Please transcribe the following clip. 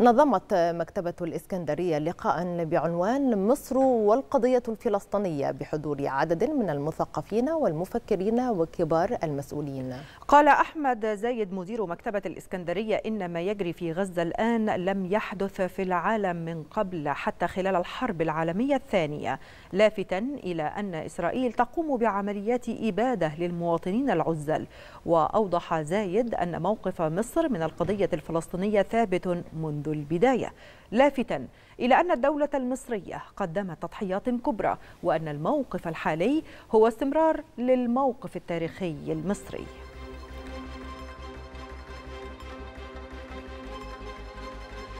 نظمت مكتبة الإسكندرية لقاء بعنوان مصر والقضية الفلسطينية بحضور عدد من المثقفين والمفكرين وكبار المسؤولين قال أحمد زايد مدير مكتبة الإسكندرية إن ما يجري في غزة الآن لم يحدث في العالم من قبل حتى خلال الحرب العالمية الثانية لافتا إلى أن إسرائيل تقوم بعمليات إبادة للمواطنين العزل وأوضح زايد أن موقف مصر من القضية الفلسطينية ثابت منذ منذ البداية لافتا إلى أن الدولة المصرية قدمت تضحيات كبرى وأن الموقف الحالي هو استمرار للموقف التاريخي المصري